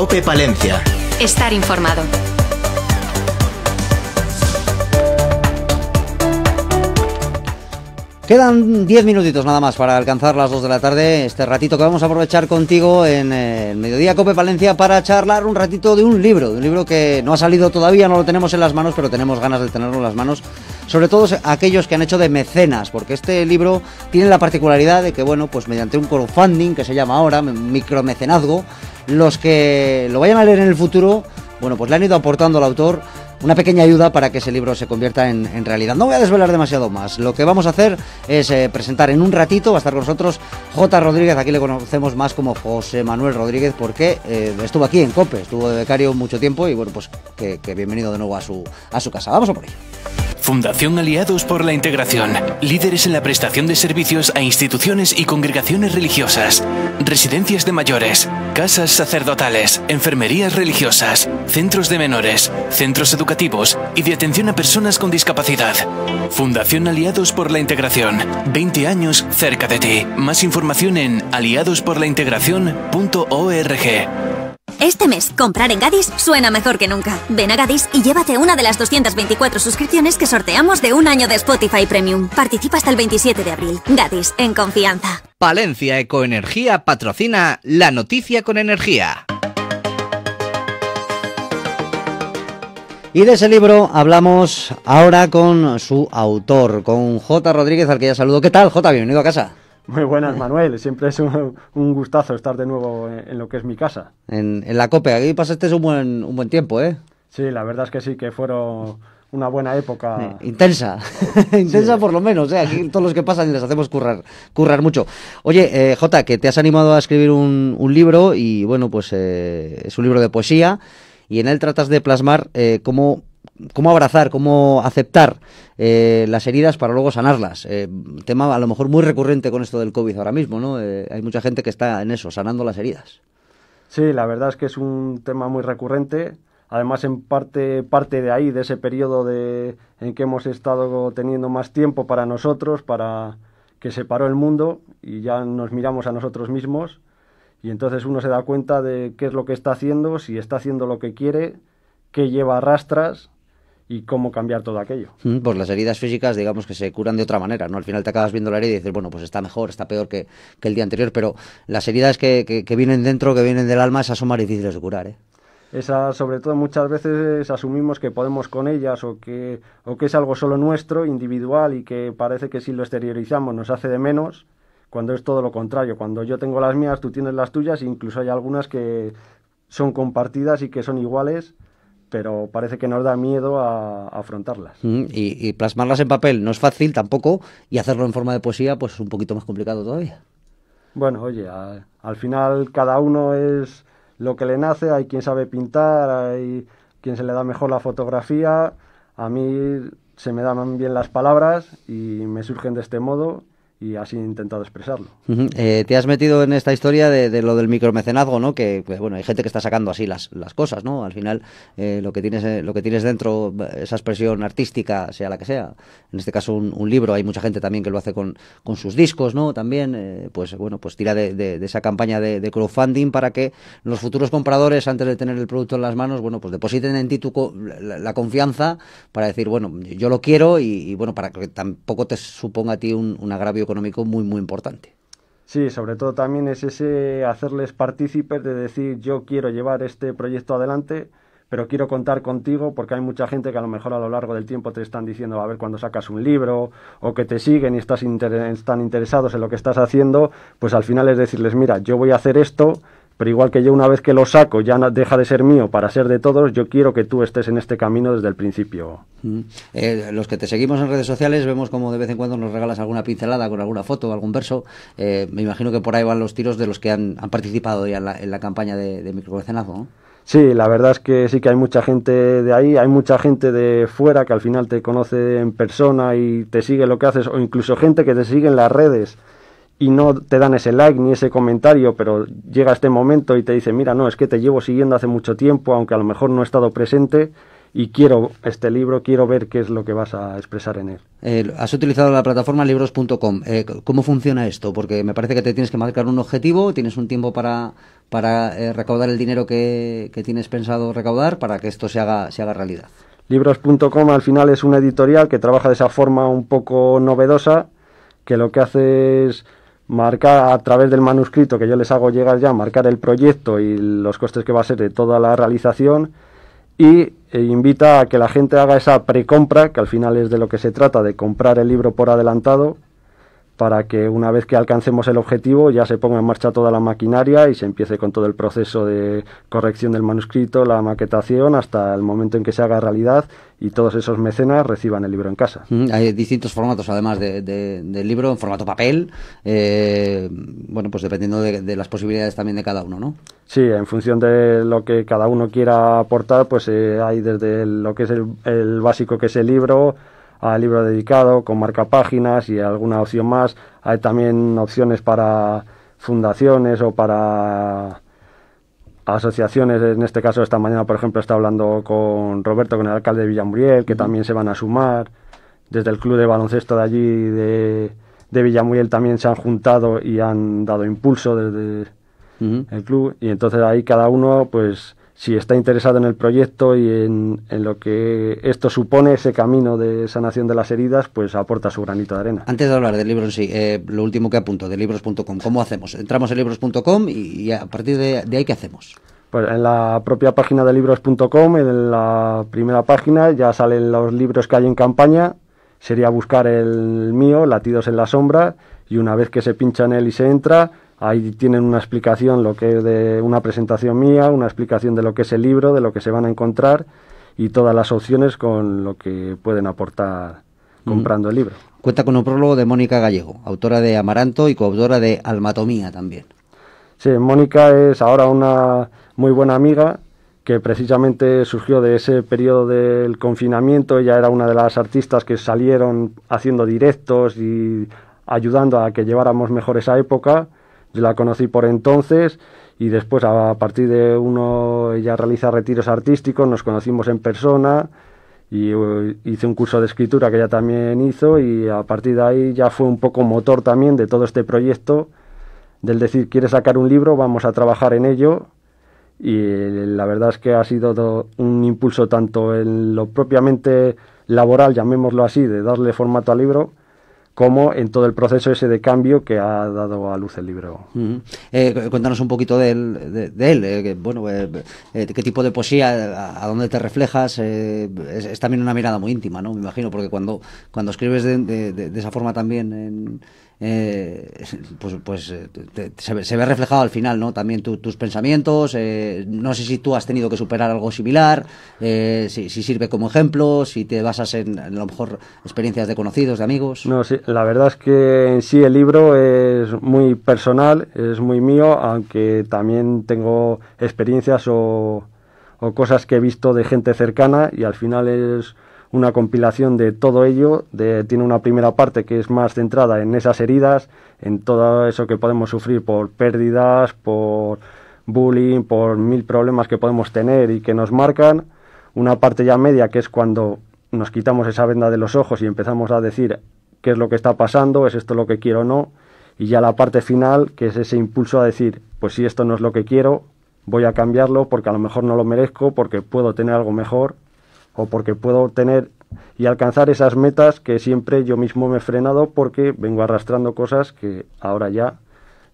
Cope Palencia. Estar informado. Quedan 10 minutitos nada más para alcanzar las 2 de la tarde, este ratito que vamos a aprovechar contigo en eh, el Mediodía Cope Palencia para charlar un ratito de un libro, un libro que no ha salido todavía, no lo tenemos en las manos, pero tenemos ganas de tenerlo en las manos sobre todo aquellos que han hecho de mecenas, porque este libro tiene la particularidad de que, bueno, pues mediante un crowdfunding que se llama ahora, micromecenazgo, los que lo vayan a leer en el futuro, bueno, pues le han ido aportando al autor una pequeña ayuda para que ese libro se convierta en, realidad. No voy a desvelar demasiado más. Lo que vamos a hacer es eh, presentar en un ratito, va a estar con nosotros J. Rodríguez, aquí le conocemos más como José Manuel Rodríguez porque eh, estuvo aquí en COPE, estuvo de becario mucho tiempo y bueno, pues que, bienvenido de nuevo a su, a su casa. Vamos a por ello. Fundación Aliados por la Integración. Líderes en la prestación de servicios a instituciones y congregaciones religiosas, residencias de mayores, casas sacerdotales, enfermerías religiosas, centros de menores, centros educativos y de atención a personas con discapacidad. Fundación Aliados por la Integración. 20 años cerca de ti. Más información en aliadosporlaintegración.org. Este mes, comprar en Gadis suena mejor que nunca. Ven a Gadis y llévate una de las 224 suscripciones que sorteamos de un año de Spotify Premium. Participa hasta el 27 de abril. Gadis, en confianza. Palencia Ecoenergía patrocina La Noticia con Energía. Y de ese libro hablamos ahora con su autor, con J. Rodríguez, al que ya saludo. ¿Qué tal, J? Bienvenido a casa. Muy buenas, Manuel. Siempre es un, gustazo estar de nuevo en, lo que es mi casa. En, la COPE, aquí pasaste un buen, buen tiempo, ¿eh? Sí, la verdad es que sí, que fueron una buena época. Eh, intensa, intensa por lo menos, ¿eh? aquí todos los que pasan les hacemos currar, currar mucho. Oye, eh, Jota, que te has animado a escribir un, un libro y bueno, pues eh, es un libro de poesía y en él tratas de plasmar cómo cómo abrazar, cómo aceptar eh, las heridas para luego sanarlas. Eh, tema a lo mejor muy recurrente con esto del COVID ahora mismo, ¿no? Eh, hay mucha gente que está en eso, sanando las heridas. Sí, la verdad es que es un tema muy recurrente. Además, en parte, parte de ahí, de ese periodo de, en que hemos estado teniendo más tiempo para nosotros, para que se paró el mundo y ya nos miramos a nosotros mismos. Y entonces uno se da cuenta de qué es lo que está haciendo, si está haciendo lo que quiere, qué lleva a rastras y cómo cambiar todo aquello. Mm, pues las heridas físicas, digamos que se curan de otra manera, ¿no? Al final te acabas viendo la herida y dices, bueno, pues está mejor, está peor que, el día anterior, pero las heridas que, que, vienen dentro, que vienen del alma, esas son más difíciles de curar, ¿eh? Esas, sobre todo, muchas veces asumimos que podemos con ellas o que, o que es algo solo nuestro, individual, y que parece que si lo exteriorizamos nos hace de menos, cuando es todo lo contrario. Cuando yo tengo las mías, tú tienes las tuyas, e incluso hay algunas que son compartidas y que son iguales, pero parece que nos da miedo a, afrontarlas. y, plasmarlas en papel no es fácil tampoco, y hacerlo en forma de poesía pues es un poquito más complicado todavía. Bueno, oye, al final cada uno es lo que le nace, hay quien sabe pintar, hay quien se le da mejor la fotografía, a mí se me dan bien las palabras y me surgen de este modo y así he intentado expresarlo. Eh, te has metido en esta historia de, lo del micromecenazgo, ¿no? Que, pues bueno, hay gente que está sacando así las, las cosas, ¿no? Al final eh, lo que tienes eh, lo que tienes dentro, esa expresión artística, sea la que sea. En este caso un, libro, hay mucha gente también que lo hace con, con sus discos, ¿no? También, pues bueno, pues tira de, esa campaña de, crowdfunding para que los futuros compradores, antes de tener el producto en las manos, bueno, pues depositen en ti tu la, confianza para decir, bueno, yo lo quiero y, bueno, para que tampoco te suponga a ti un agravio económico muy, muy importante. Sí, sobre todo también es ese hacerles partícipes de decir yo quiero llevar este proyecto adelante, pero quiero contar contigo porque hay mucha gente que a lo mejor a lo largo del tiempo te están diciendo a ver cuando sacas un libro o que te siguen y estás están interesados en lo que estás haciendo, pues al final es decirles mira, yo voy a hacer esto, pero igual que yo una vez que lo saco ya deja de ser mío para ser de todos, yo quiero que tú estés en este camino desde el principio. Mm. Eh, los que te seguimos en redes sociales vemos como de vez en cuando nos regalas alguna pincelada con alguna foto, o algún verso. Eh, me imagino que por ahí van los tiros de los que han, participado ya en la, campaña de, de Sí, la verdad es que sí que hay mucha gente de ahí, hay mucha gente de fuera que al final te conoce en persona y te sigue lo que haces, o incluso gente que te sigue en las redes y no te dan ese like ni ese comentario, pero llega este momento y te dice, mira, no, es que te llevo siguiendo hace mucho tiempo, aunque a lo mejor no he estado presente y quiero este libro, quiero ver qué es lo que vas a expresar en él. Eh, has utilizado la plataforma libros.com. Eh, ¿Cómo funciona esto? Porque me parece que te tienes que marcar un objetivo, tienes un tiempo para, eh, recaudar el dinero que, tienes pensado recaudar para que esto se haga, se haga realidad. Libros.com al final es una editorial que trabaja de esa forma un poco novedosa, que lo que hace es marcar a través del manuscrito que yo les hago llegar ya, marcar el proyecto y los costes que va a ser de toda la realización y e invita a que la gente haga esa precompra, que al final es de lo que se trata, de comprar el libro por adelantado, para que una vez que alcancemos el objetivo ya se ponga en marcha toda la maquinaria y se empiece con todo el proceso de corrección del manuscrito, la maquetación, hasta el momento en que se haga realidad y todos esos mecenas reciban el libro en casa. Mm, hay distintos formatos además de, del libro, en formato papel, eh, bueno, pues dependiendo de, las posibilidades también de cada uno, ¿no? Sí, en función de lo que cada uno quiera aportar, pues eh, hay desde lo que es el básico que es el libro, a libro dedicado con marca páginas y alguna opción más. Hay también opciones para fundaciones o para asociaciones. En este caso, esta mañana, por ejemplo, está hablando con Roberto, con el alcalde de Villamuriel, que también se van a sumar. Desde el club de baloncesto de allí, de, de Villamuriel, también se han juntado y han dado impulso desde el club. Y entonces ahí cada uno, pues si está interesado en el proyecto y en, lo que esto supone, ese camino de sanación de las heridas, pues aporta su granito de arena. Antes de hablar del libro sí, eh, lo último que apunto, de libros.com, ¿cómo hacemos? Entramos en libros.com y, a partir de, de, ahí, ¿qué hacemos? Pues en la propia página de libros.com, en la primera página, ya salen los libros que hay en campaña. Sería buscar el mío, Latidos en la Sombra, y una vez que se pincha en él y se entra, Ahí tienen una explicación lo que es de una presentación mía, una explicación de lo que es el libro, de lo que se van a encontrar y todas las opciones con lo que pueden aportar mm. comprando el libro. Cuenta con un prólogo de Mónica Gallego, autora de Amaranto y coautora de Almatomía también. Sí, Mónica es ahora una muy buena amiga que precisamente surgió de ese periodo del confinamiento. Ella era una de las artistas que salieron haciendo directos y ayudando a que lleváramos mejor esa época yo la conocí por entonces y después a partir de uno ella realiza retiros artísticos, nos conocimos en persona y eh, hice un curso de escritura que ella también hizo y a partir de ahí ya fue un poco motor también de todo este proyecto del decir quiere sacar un libro, vamos a trabajar en ello y eh, la verdad es que ha sido un impulso tanto en lo propiamente laboral, llamémoslo así, de darle formato al libro, como en todo el proceso ese de cambio que ha dado a luz el libro. Eh, cuéntanos un poquito de él, eh, bueno, eh, qué tipo de poesía, a, dónde te reflejas, es, también una mirada muy íntima, ¿no? Me imagino, porque cuando, cuando escribes de, de esa forma también en eh, pues, pues eh, se, ve, reflejado al final, ¿no? También tus pensamientos, eh, no sé si tú has tenido que superar algo similar, si, sirve como ejemplo, si te basas en, a lo mejor experiencias de conocidos, de amigos. No, sí, la verdad es que en sí el libro es muy personal, es muy mío, aunque también tengo experiencias o cosas que he visto de gente cercana y al final es una compilación de todo ello. tiene una primera parte que es más centrada en esas heridas, en todo eso que podemos sufrir por pérdidas, por bullying, por mil problemas que podemos tener y que nos marcan. Una parte ya media que es cuando nos quitamos esa venda de los ojos y empezamos a decir qué es lo que está pasando, es esto lo que quiero o no. Y ya la parte final, que es ese impulso a decir, pues si esto no es lo que quiero, voy a cambiarlo porque a lo mejor no lo merezco, porque puedo tener algo mejor o porque puedo tener y alcanzar esas metas que siempre yo mismo me he frenado porque vengo arrastrando cosas que ahora ya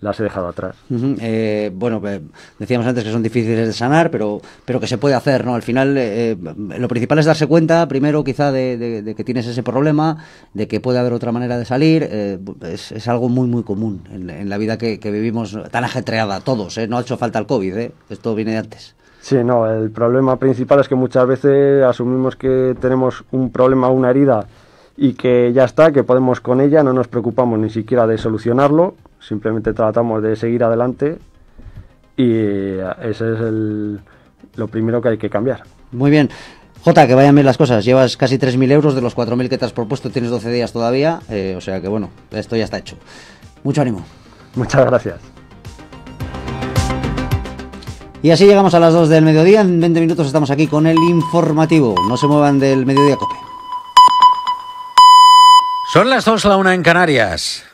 las he dejado atrás. Eh, bueno, eh, decíamos antes que son difíciles de sanar, pero, pero que se puede hacer, ¿no? Al final, eh, lo principal es darse cuenta, primero quizá, de, que tienes ese problema, de que puede haber otra manera de salir. es, algo muy, muy común en, la vida que, que, vivimos tan ajetreada, todos, ¿eh? No ha hecho falta el COVID, ¿eh? Esto viene de antes. Sí, no, el problema principal es que muchas veces asumimos que tenemos un problema, una herida y que ya está, que podemos con ella, no nos preocupamos ni siquiera de solucionarlo, simplemente tratamos de seguir adelante y eh, ese es el, lo primero que hay que cambiar. Muy bien. Jota, que vayan bien las cosas. Llevas casi 3.000 euros de los 4.000 que te has propuesto, tienes 12 días todavía, eh, o sea que bueno, esto ya está hecho. Mucho ánimo. Muchas gracias. Y así llegamos a las 2 del mediodía. En 20 minutos estamos aquí con el informativo. No se muevan del mediodía cope. Son las 2, la 1 en Canarias.